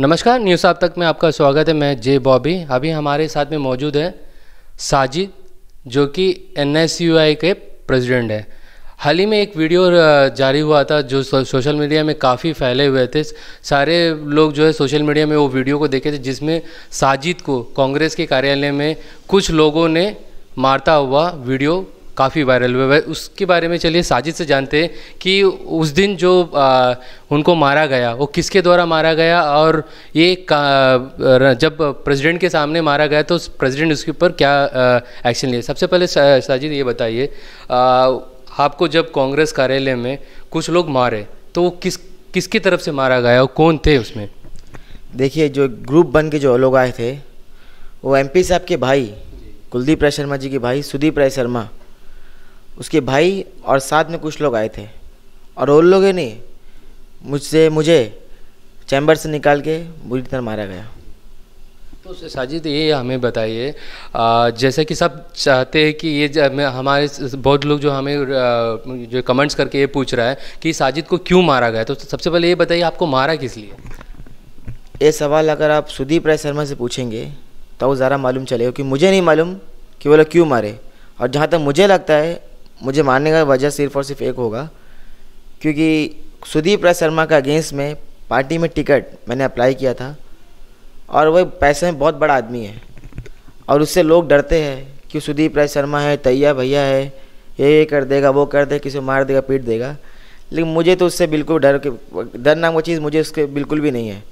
नमस्कार न्यूज़ आप तक में आपका स्वागत है मैं जे बॉबी अभी हमारे साथ में मौजूद है साजिद जो कि एन के प्रेसिडेंट है हाल ही में एक वीडियो जारी हुआ था जो सोशल मीडिया में काफ़ी फैले हुए थे सारे लोग जो है सोशल मीडिया में वो वीडियो को देखे थे जिसमें साजिद को कांग्रेस के कार्यालय में कुछ लोगों ने मारता हुआ वीडियो काफ़ी वायरल हुए उसके बारे में चलिए साजिद से जानते हैं कि उस दिन जो आ, उनको मारा गया वो किसके द्वारा मारा गया और ये जब प्रेसिडेंट के सामने मारा गया तो प्रेसिडेंट उसके ऊपर क्या एक्शन लिया सबसे पहले सा, साजिद ये बताइए आपको जब कांग्रेस कार्यालय में कुछ लोग मारे तो वो किस किसकी तरफ से मारा गया और कौन थे उसमें देखिए जो ग्रुप बन के जो लोग आए थे वो एमपी साहब के भाई कुलदीप राय शर्मा जी के भाई सुदीप राय शर्मा उसके भाई और साथ में कुछ लोग आए थे और उन लोगों ने मुझसे मुझे चैम्बर से निकाल के बुरी तरह मारा गया तो साजिद ये हमें बताइए जैसे कि सब चाहते हैं कि ये हमारे बहुत लोग जो हमें जो कमेंट्स करके ये पूछ रहा है कि साजिद को क्यों मारा गया तो सबसे पहले ये बताइए आपको मारा किस लिए ये सवाल अगर आप सुदीप राय शर्मा से पूछेंगे तो ज़रा मालूम चलेगा कि मुझे नहीं मालूम कि वो लोग क्यों मारे और जहाँ तक मुझे लगता है मुझे मानने का वजह सिर्फ और सिर्फ एक होगा क्योंकि सुदीप राय शर्मा का अगेंस्ट में पार्टी में टिकट मैंने अप्लाई किया था और वह पैसे में बहुत बड़ा आदमी है और उससे लोग डरते हैं कि सुदीप राय शर्मा है तैया भैया है ये ये कर देगा वो कर देगा किसी को मार देगा पीट देगा लेकिन मुझे तो उससे बिल्कुल डर के डर नाम चीज़ मुझे उसके बिल्कुल भी नहीं है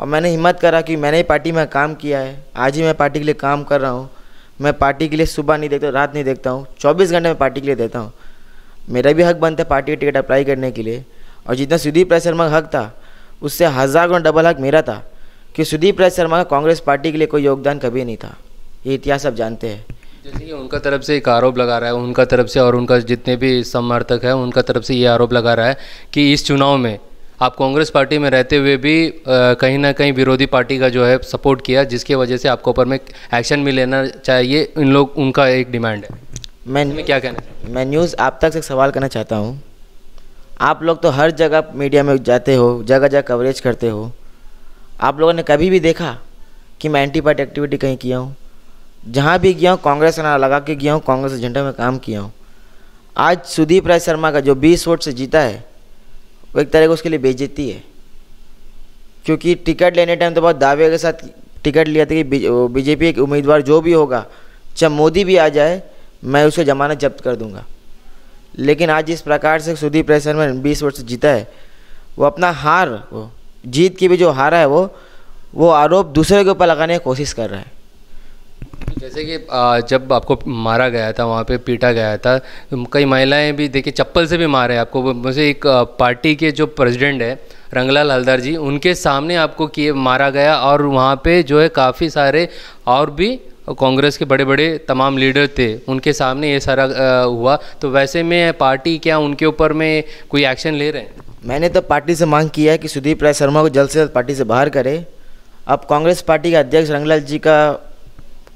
और मैंने हिम्मत करा कि मैंने ही पार्टी में काम किया है आज ही मैं पार्टी के लिए काम कर रहा हूँ मैं पार्टी के लिए सुबह नहीं देखता रात नहीं देखता हूँ चौबीस घंटे मैं पार्टी के लिए देता हूँ मेरा भी हक बनता है पार्टी का टिकट अप्लाई करने के लिए और जितना सुदीप राय शर्मा का हक था उससे हज़ार गुना डबल हक मेरा था कि सुदीप राय शर्मा का कांग्रेस पार्टी के लिए कोई योगदान कभी नहीं था ये इतिहास आप जानते हैं जैसे कि उनका तरफ से एक आरोप लगा रहा है उनका तरफ से और उनका जितने भी समर्थक हैं उनका तरफ से ये आरोप लगा रहा है कि इस चुनाव में आप कांग्रेस पार्टी में रहते हुए भी कहीं ना कहीं विरोधी पार्टी का जो है सपोर्ट किया जिसके वजह से आपको ऊपर में एक्शन भी लेना चाहिए इन लोग उनका एक डिमांड है मैं क्या कहना मैं न्यूज़ आप तक से सवाल करना चाहता हूँ आप लोग तो हर जगह मीडिया में जाते हो जगह जगह कवरेज करते हो आप लोगों ने कभी भी देखा कि मैं एंटी पार्टी एक्टिविटी कहीं किया हूँ जहाँ भी गया हूँ कांग्रेस का नारा लगा के गया हूँ कांग्रेस एजेंडा में काम किया हूँ आज सुदीप राय शर्मा का जो बीस वोट से जीता है वो एक तरह को उसके लिए देती है क्योंकि टिकट लेने टाइम तो बहुत दावे के साथ टिकट लिया था कि बीजेपी एक उम्मीदवार जो भी होगा चाहे मोदी भी आ जाए मैं उसको जमानत जब्त कर दूंगा लेकिन आज जिस प्रकार से सुदीप रेसर में बीस वर्ष जीता है वो अपना हार वो जीत की भी जो हारा है वो वो आरोप दूसरे के ऊपर लगाने की कोशिश कर रहा है जैसे कि जब आपको मारा गया था वहाँ पे पीटा गया था कई महिलाएं भी देखिए चप्पल से भी मारे आपको मुझे एक पार्टी के जो प्रेसिडेंट है रंगलाल हलदार जी उनके सामने आपको किए मारा गया और वहाँ पे जो है काफ़ी सारे और भी कांग्रेस के बड़े बड़े तमाम लीडर थे उनके सामने ये सारा हुआ तो वैसे में पार्टी क्या उनके ऊपर में कोई एक्शन ले रहे हैं मैंने तो पार्टी से मांग किया है कि सुदीप राय शर्मा को जल्द से जल्द पार्टी से बाहर करें अब कांग्रेस पार्टी के अध्यक्ष रंगलाल जी का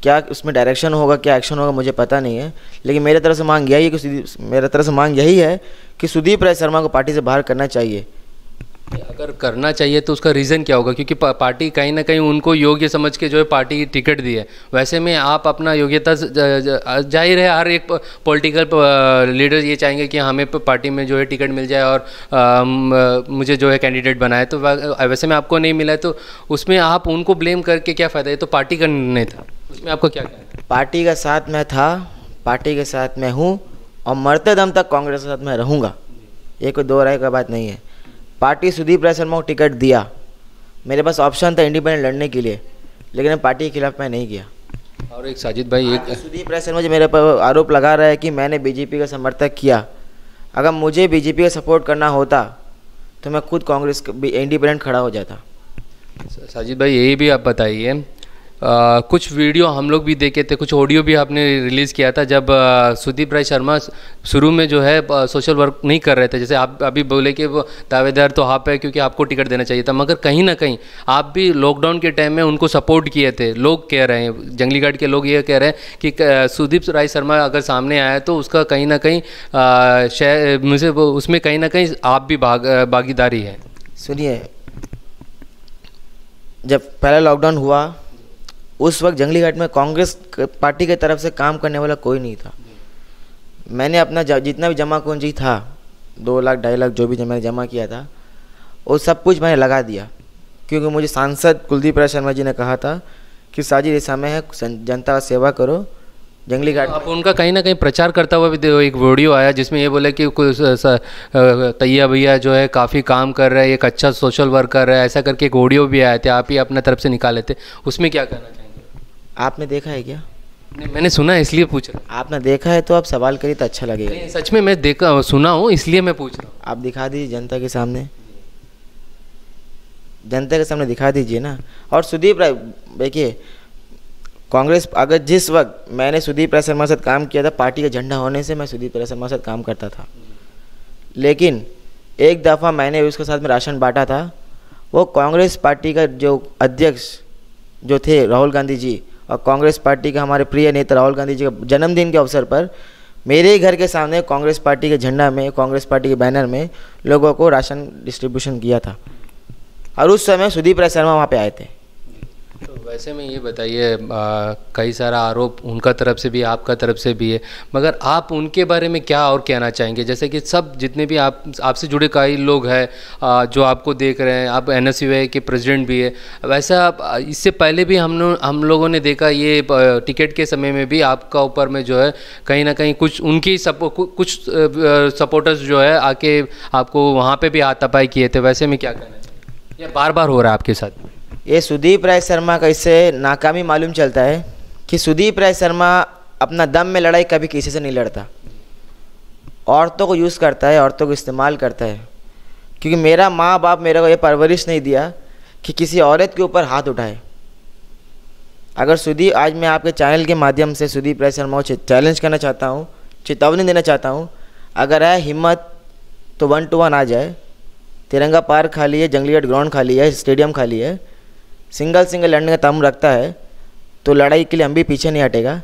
क्या उसमें डायरेक्शन होगा क्या एक्शन होगा मुझे पता नहीं है लेकिन मेरे तरफ से मांग यही है कि मेरे तरफ से मांग यही है कि सुदीप राय शर्मा को पार्टी से बाहर करना चाहिए अगर करना चाहिए तो उसका रीज़न क्या होगा क्योंकि पार्टी कहीं ना कहीं उनको योग्य समझ के जो है पार्टी की टिकट दी है वैसे में आप अपना योग्यता जाहिर है हर एक पॉलिटिकल लीडर ये चाहेंगे कि हमें पार्टी में जो है टिकट मिल जाए और मुझे जो है कैंडिडेट बनाए तो वैसे में आपको नहीं मिला तो उसमें आप उनको ब्लेम करके क्या फ़ायदा है तो पार्टी का निर्णय था उसमें आपको क्या कहना पार्टी का साथ मैं था पार्टी के साथ मैं हूँ और मरते दम तक कांग्रेस के साथ मैं रहूँगा ये कोई दो राय का बात नहीं है पार्टी सुदीप राय शर्मा को टिकट दिया मेरे पास ऑप्शन था इंडिपेंडेंट लड़ने के लिए लेकिन पार्टी के खिलाफ मैं नहीं गया और एक साजिद भाई एक सुदीप राय शर्मा जी मेरे पर आरोप लगा रहा है कि मैंने बीजेपी का समर्थक किया अगर मुझे बीजेपी का सपोर्ट करना होता तो मैं खुद कांग्रेस इंडिपेंडेंट खड़ा हो जाता साजिद भाई यही भी आप बताइए आ, कुछ वीडियो हम लोग भी देखे थे कुछ ऑडियो भी आपने रिलीज़ किया था जब सुदीप राय शर्मा शुरू में जो है सोशल वर्क नहीं कर रहे थे जैसे आप अभी बोले कि वो दावेदार तो आप है क्योंकि आपको टिकट देना चाहिए था मगर कहीं ना कहीं आप भी लॉकडाउन के टाइम में उनको सपोर्ट किए थे लोग कह रहे हैं जंगली के लोग ये कह रहे हैं कि सुदीप राय शर्मा अगर सामने आया तो उसका कहीं ना कहीं शह मुझे उसमें कहीं ना कहीं आप भी भाग भागीदारी है सुनिए जब पहला लॉकडाउन हुआ उस वक्त जंगली घाट में कांग्रेस पार्टी की तरफ से काम करने वाला कोई नहीं था मैंने अपना जितना भी जमा कुंजी था दो लाख ढाई लाख जो भी मैंने जमा किया था वो सब कुछ मैंने लगा दिया क्योंकि मुझे सांसद कुलदीप राय शर्मा जी ने कहा था कि साजिद ऐसा में है जनता का सेवा करो जंगली घाट आप उनका कहीं ना कहीं प्रचार करता हुआ भी एक वीडियो आया जिसमें ये बोले कि तैया भैया जो है काफ़ी काम कर रहे हैं एक अच्छा सोशल वर्कर है ऐसा करके एक वीडियो भी आया थे आप ही अपने तरफ से निकाले थे उसमें क्या कहना चाहिए आपने देखा है क्या नहीं मैंने सुना है इसलिए पूछ रहा आपने देखा है तो आप सवाल करिए तो अच्छा लगेगा सच में मैं देखा सुना हूँ इसलिए मैं पूछ रहा हूँ आप दिखा दीजिए जनता के सामने जनता के सामने दिखा दीजिए ना और सुदीप राय देखिए कांग्रेस अगर जिस वक्त मैंने सुदीप राय शर्मा साथ काम किया था पार्टी का झंडा होने से मैं सुदीप राय शर्मा साथ काम करता था लेकिन एक दफ़ा मैंने उसके साथ में राशन बांटा था वो कांग्रेस पार्टी का जो अध्यक्ष जो थे राहुल गांधी जी और कांग्रेस पार्टी के हमारे प्रिय नेता राहुल गांधी जी के जन्मदिन के अवसर पर मेरे ही घर के सामने कांग्रेस पार्टी के झंडा में कांग्रेस पार्टी के बैनर में लोगों को राशन डिस्ट्रीब्यूशन किया था और उस समय सुदीप राय शर्मा वहाँ पर आए थे तो वैसे में ये बताइए कई सारा आरोप उनका तरफ से भी आपका तरफ से भी है मगर आप उनके बारे में क्या और कहना चाहेंगे जैसे कि सब जितने भी आप आपसे जुड़े कई लोग हैं जो आपको देख रहे हैं आप एन के प्रेसिडेंट भी है वैसा आप इससे पहले भी हम हम लोगों ने देखा ये टिकट के समय में भी आपका ऊपर में जो है कहीं ना कहीं कुछ उनकी सपो, कुछ सपोर्टर्स जो है आके आपको वहाँ पर भी हाथापाई किए थे वैसे में क्या कहना चाहिए यह बार बार हो रहा है आपके साथ ये सुदीप राय शर्मा का इससे नाकामी मालूम चलता है कि सुदीप राय शर्मा अपना दम में लड़ाई कभी किसी से नहीं लड़ता औरतों को यूज़ करता है औरतों को इस्तेमाल करता है क्योंकि मेरा माँ बाप मेरे को ये परवरिश नहीं दिया कि किसी औरत के ऊपर हाथ उठाए अगर सुदीप आज मैं आपके चैनल के माध्यम से सुदीप राय शर्मा को चैलेंज करना चाहता हूँ चेतावनी देना चाहता हूँ अगर है हिम्मत तो वन टू वन आ जाए तिरंगा पार्क खाली है जंगली हट ग्राउंड खाली है स्टेडियम खाली है सिंगल सिंगल लड़ने का तम रखता है तो लड़ाई के लिए हम भी पीछे नहीं हटेगा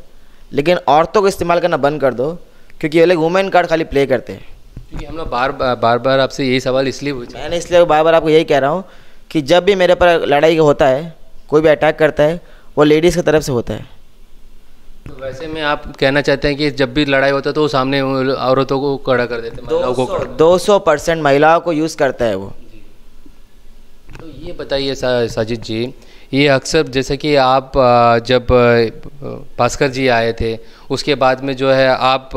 लेकिन औरतों को इस्तेमाल करना बंद कर दो क्योंकि ये लोग वुमेन कार्ड खाली प्ले करते हैं क्योंकि हम लोग बार बार बार आपसे यही सवाल इसलिए पूछा मैंने इसलिए बार बार आपको यही कह रहा हूँ कि जब भी मेरे पर लड़ाई होता है कोई भी अटैक करता है वो लेडीज़ की तरफ से होता है तो वैसे में आप कहना चाहते हैं कि जब भी लड़ाई होता है तो सामने औरतों को कड़ा कर देते हैं दो सौ परसेंट महिलाओं को यूज़ करता है वो तो ये बताइए सा, साजिद जी ये अक्सर जैसे कि आप जब भास्कर जी आए थे उसके बाद में जो है आप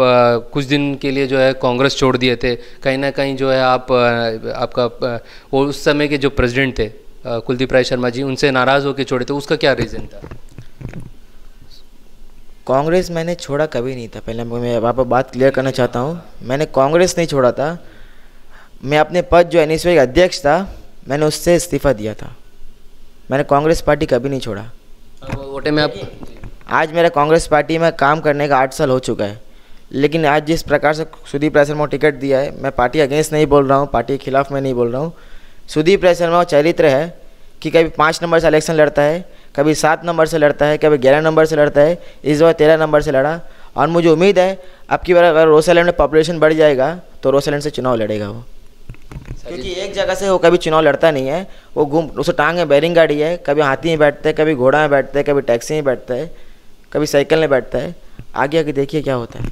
कुछ दिन के लिए जो है कांग्रेस छोड़ दिए थे कहीं ना कहीं जो है आप आपका वो उस समय के जो प्रेसिडेंट थे कुलदीप राय शर्मा जी उनसे नाराज़ होकर छोड़े थे उसका क्या रीज़न था कांग्रेस मैंने छोड़ा कभी नहीं था पहले मैं आप बात क्लियर करना चाहता हूँ मैंने कांग्रेस नहीं छोड़ा था मैं अपने पद जो एन का अध्यक्ष था मैंने उससे इस्तीफ़ा दिया था मैंने कांग्रेस पार्टी कभी नहीं छोड़ा वोटे में आप आज मेरा कांग्रेस पार्टी में काम करने का आठ साल हो चुका है लेकिन आज जिस प्रकार से सुदीप राय शर्मा को टिकट दिया है मैं पार्टी अगेंस्ट नहीं बोल रहा हूँ पार्टी के खिलाफ मैं नहीं बोल रहा हूँ सुदीप राय शर्मा चरित्र है कि कभी पाँच नंबर से इलेक्शन लड़ता है कभी सात नंबर से लड़ता है कभी ग्यारह नंबर से लड़ता है इस बार तेरह नंबर से लड़ा और मुझे उम्मीद है अब की बार अगर रोसालैंड में पॉपुलेशन बढ़ जाएगा तो रोसालैंड से चुनाव लड़ेगा वो क्योंकि एक जगह से वो कभी चुनाव लड़ता नहीं है वो घूम उसे टांग में बैरिंग गाड़ी है कभी हाथी में बैठता है कभी घोड़ा में बैठता है कभी टैक्सी में बैठता है कभी साइकिल में बैठता है आगे आगे देखिए क्या होता है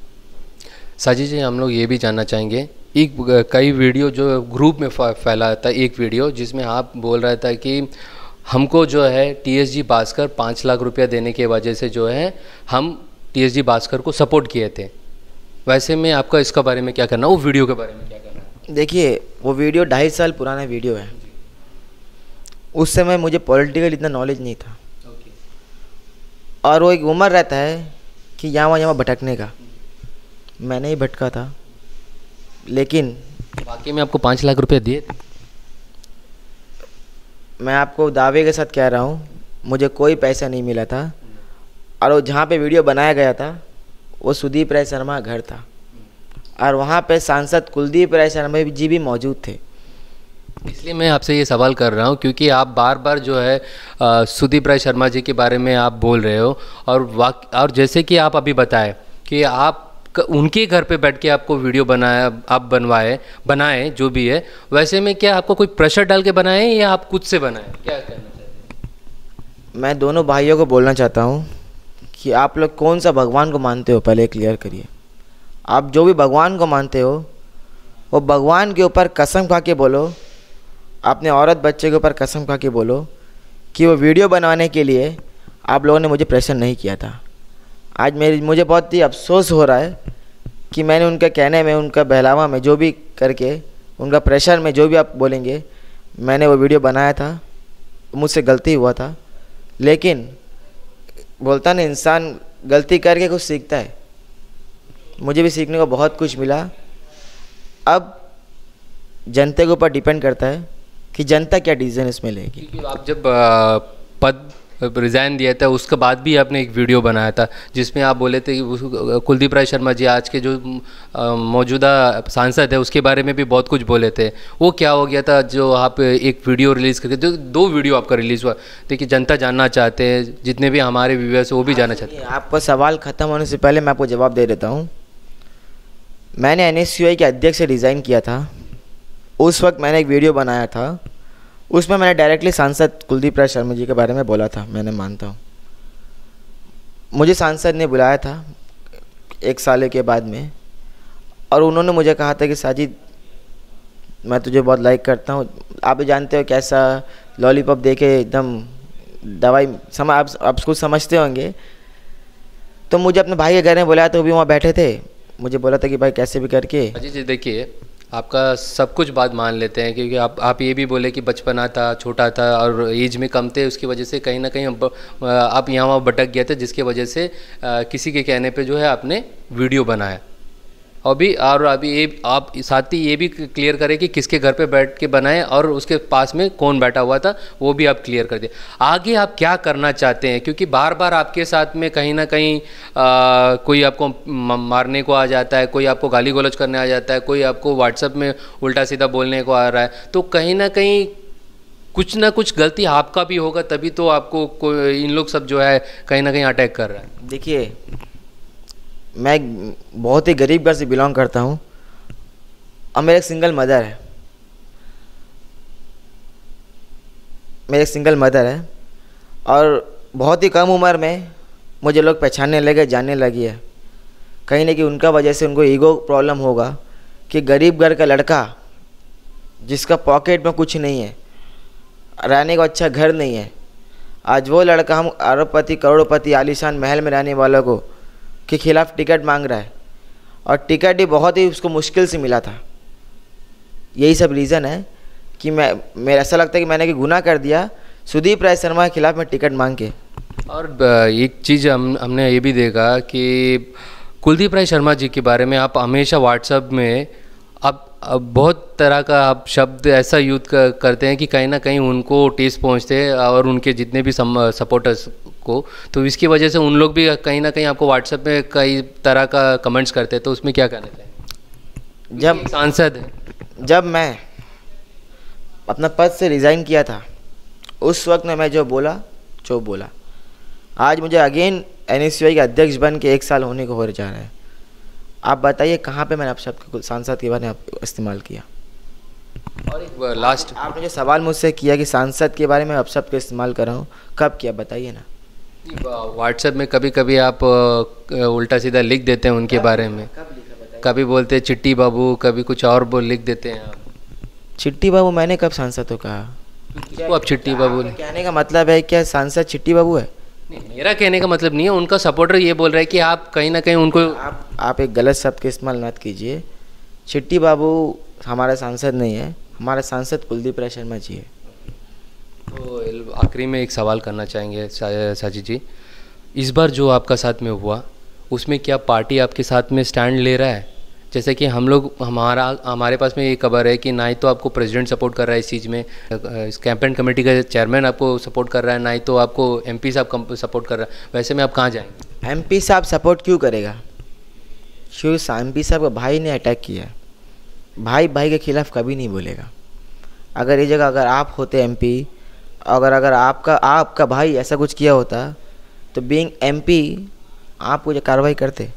साजी जी हम लोग ये भी जानना चाहेंगे एक कई वीडियो जो ग्रुप में फैला था एक वीडियो जिसमें आप बोल रहे थे कि हमको जो है टी एस जी भास्कर पाँच लाख रुपया देने के वजह से जो है हम टी एस जी भास्कर को सपोर्ट किए थे वैसे में आपका इसका बारे में क्या करना वो वीडियो के बारे में क्या करना देखिए वो वीडियो ढाई साल पुराना वीडियो है उस समय मुझे पॉलिटिकल इतना नॉलेज नहीं था और वो एक उम्र रहता है कि यहाँ वहाँ भटकने का मैंने ही भटका था लेकिन बाकी में आपको पाँच लाख रुपए दिए मैं आपको दावे के साथ कह रहा हूँ मुझे कोई पैसा नहीं मिला था और वो जहाँ पे वीडियो बनाया गया था वो सुदीप राय शर्मा घर था और वहाँ पे सांसद कुलदीप राय शर्मा जी भी मौजूद थे इसलिए मैं आपसे ये सवाल कर रहा हूँ क्योंकि आप बार बार जो है सुदीप राय शर्मा जी के बारे में आप बोल रहे हो और वाक और जैसे कि आप अभी बताए कि आप उनके घर पे बैठ के आपको वीडियो बनाया आप बनवाए बनाए जो भी है वैसे में क्या आपको कोई प्रेशर डाल के बनाए या आप खुद से बनाए क्या कहना चाहते मैं दोनों भाइयों को बोलना चाहता हूँ कि आप लोग कौन सा भगवान को मानते हो पहले क्लियर करिए आप जो भी भगवान को मानते हो वो भगवान के ऊपर कसम खा के बोलो अपने औरत बच्चे के ऊपर कसम खा के बोलो कि वो वीडियो बनाने के लिए आप लोगों ने मुझे प्रेशर नहीं किया था आज मेरी मुझे बहुत ही अफसोस हो रहा है कि मैंने उनके कहने में उनका बहलावा में जो भी करके उनका प्रेशर में जो भी आप बोलेंगे मैंने वो वीडियो बनाया था मुझसे गलती हुआ था लेकिन बोलता ना इंसान गलती करके कुछ सीखता है मुझे भी सीखने को बहुत कुछ मिला अब जनता के ऊपर डिपेंड करता है कि जनता क्या डिसीजन इसमें लेगी आप जब पद रिज़ाइन दिया था उसके बाद भी आपने एक वीडियो बनाया था जिसमें आप बोले थे कि कुलदीप राय शर्मा जी आज के जो मौजूदा सांसद है उसके बारे में भी बहुत कुछ बोले थे वो क्या हो गया था जो आप एक वीडियो रिलीज़ करके जो दो वीडियो आपका रिलीज़ हुआ देखिए जनता जानना चाहते हैं जितने भी हमारे व्यूअर्स वो भी हाँ, जानना चाहते हैं आपका सवाल ख़त्म होने से पहले मैं आपको जवाब दे देता हूँ मैंने एन के अध्यक्ष से रिज़ाइन किया था उस वक्त मैंने एक वीडियो बनाया था उसमें मैंने डायरेक्टली सांसद कुलदीप राज शर्मा जी के बारे में बोला था मैंने मानता हूँ मुझे सांसद ने बुलाया था एक साल के बाद में और उन्होंने मुझे कहा था कि साजिद मैं तुझे बहुत लाइक करता हूँ आप भी जानते हो कैसा लॉलीपॉप देके एकदम दवाई सम आप, आप कुछ समझते होंगे तो मुझे अपने भाई के घर में बुलाया तो भी वहाँ बैठे थे मुझे बोला था कि भाई कैसे भी करके अजी जी देखिए आपका सब कुछ बात मान लेते हैं क्योंकि आप आप ये भी बोले कि बचपना था छोटा था और एज में कम थे उसकी वजह से कहीं ना कहीं आप यहाँ वहाँ भटक गए थे जिसकी वजह से किसी के कहने पे जो है आपने वीडियो बनाया अभी और अभी ये आप साथ ही ये भी क्लियर करें कि किसके घर पे बैठ के बनाए और उसके पास में कौन बैठा हुआ था वो भी आप क्लियर कर दें आगे आप क्या करना चाहते हैं क्योंकि बार बार आपके साथ में कहीं ना कहीं आ, कोई आपको मारने को आ जाता है कोई आपको गाली गलोच करने आ जाता है कोई आपको व्हाट्सअप में उल्टा सीधा बोलने को आ रहा है तो कहीं ना कहीं कुछ ना कुछ गलती आपका भी होगा तभी तो आपको इन लोग सब जो है कहीं ना कहीं अटैक कर रहा है देखिए मैं बहुत ही गरीब घर से बिलोंग करता हूँ और मेरा एक सिंगल मदर है मेरे एक सिंगल मदर है और बहुत ही कम उम्र में मुझे लोग पहचानने लगे जानने लगी है कहीं ना कहीं उनका वजह से उनको ईगो प्रॉब्लम होगा कि गरीब घर का लड़का जिसका पॉकेट में कुछ नहीं है रहने का अच्छा घर नहीं है आज वो लड़का हम अरबपति करोड़पति आलिशान महल में रहने वालों को के खिलाफ टिकट मांग रहा है और टिकट ही बहुत ही उसको मुश्किल से मिला था यही सब रीज़न है कि मैं मेरा ऐसा लगता है कि मैंने कि गुना कर दिया सुदीप राय शर्मा के खिलाफ मैं टिकट मांग के और एक चीज़ हम हमने ये भी देखा कि कुलदीप राय शर्मा जी के बारे में आप हमेशा व्हाट्सएप में आप अब बहुत तरह का आप शब्द ऐसा यूज करते हैं कि कहीं ना कहीं उनको टेस्ट पहुंचते हैं और उनके जितने भी सपोर्टर्स आपको तो इसकी वजह से उन लोग भी कहीं ना कहीं आपको व्हाट्सएप में कई तरह का कमेंट्स करते हैं तो उसमें क्या कहना चाहिए जब सांसद जब मैं अपना पद से रिज़ाइन किया था उस वक्त में मैं जो बोला जो बोला आज मुझे अगेन एन के अध्यक्ष बन के एक साल होने को हो जा रहा है आप बताइए कहाँ पे मैंने आप शब्द सांसद के बारे में इस्तेमाल किया और एक लास्ट आपने जो सवाल मुझसे किया कि सांसद के बारे में अपशब्द का इस्तेमाल कर रहा हूँ कब किया बताइए ना व्हाट्सएप में कभी कभी आप उल्टा सीधा लिख देते हैं उनके बारे में कभी बोलते हैं चिट्टी बाबू कभी कुछ और बोल लिख देते हैं आप चिट्टी बाबू मैंने कब सांसद को कहा तो आप चिट्टी बाबू कहने का मतलब है क्या सांसद चिट्टी बाबू है नहीं मेरा कहने का मतलब नहीं है उनका सपोर्टर ये बोल रहा है कि आप कहीं ना कहीं उनको आप आप एक गलत शब्द का इस्तेमाल मत कीजिए चिट्टी बाबू हमारा सांसद नहीं है हमारा सांसद कुलदीप राय शर्मा जी है तो आखिरी में एक सवाल करना चाहेंगे साजिद जी इस बार जो आपका साथ में हुआ उसमें क्या पार्टी आपके साथ में स्टैंड ले रहा है जैसे कि हम लोग हमारा हमारे पास में ये खबर है कि ना ही तो आपको प्रेसिडेंट सपोर्ट कर रहा है इस चीज़ में इस कैंपेन कमेटी का चेयरमैन आपको सपोर्ट कर रहा है ना ही तो आपको पी साहब सपोर्ट कर रहा है वैसे में आप कहाँ जाएंगे पी साहब सपोर्ट क्यों करेगा शिव एम पी साहब का भाई ने अटैक किया भाई भाई के खिलाफ कभी नहीं बोलेगा अगर ये जगह अगर आप होते पी अगर अगर आपका आपका भाई ऐसा कुछ किया होता तो बींग एम आप मुझे कार्रवाई करते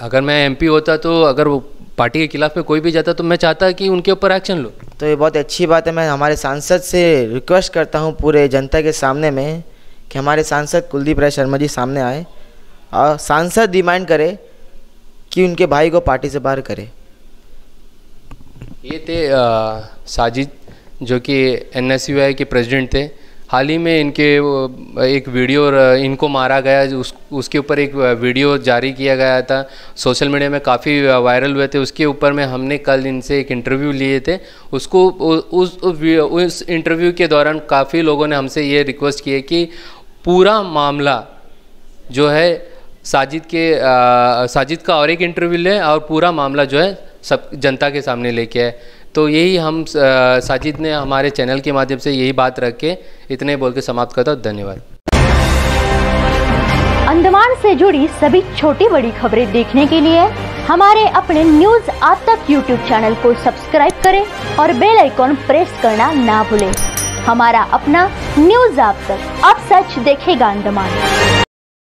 अगर मैं एमपी होता तो अगर वो पार्टी के खिलाफ में कोई भी जाता तो मैं चाहता कि उनके ऊपर एक्शन लो तो ये बहुत अच्छी बात है मैं हमारे सांसद से रिक्वेस्ट करता हूँ पूरे जनता के सामने में कि हमारे सांसद कुलदीप राय शर्मा जी सामने आए और सांसद डिमांड करे कि उनके भाई को पार्टी से बाहर करे ये थे साजिद जो कि एन के प्रेसिडेंट थे हाल ही में इनके एक वीडियो इनको मारा गया उस उसके ऊपर एक वीडियो जारी किया गया था सोशल मीडिया में काफ़ी वायरल हुए थे उसके ऊपर में हमने कल इनसे एक इंटरव्यू लिए थे उसको उस उस इंटरव्यू के दौरान काफ़ी लोगों ने हमसे ये रिक्वेस्ट किए कि पूरा मामला जो है साजिद के आ, साजिद का और एक इंटरव्यू लें और पूरा मामला जो है सब जनता के सामने लेके आए तो यही हम साजिद ने हमारे चैनल के माध्यम से यही बात रख के इतने बोल के समाप्त करता हूँ धन्यवाद अंडमान से जुड़ी सभी छोटी बड़ी खबरें देखने के लिए हमारे अपने न्यूज आज तक यूट्यूब चैनल को सब्सक्राइब करें और बेल आइकॉन प्रेस करना ना भूलें हमारा अपना न्यूज आप तक अब सच देखेगा अंडमान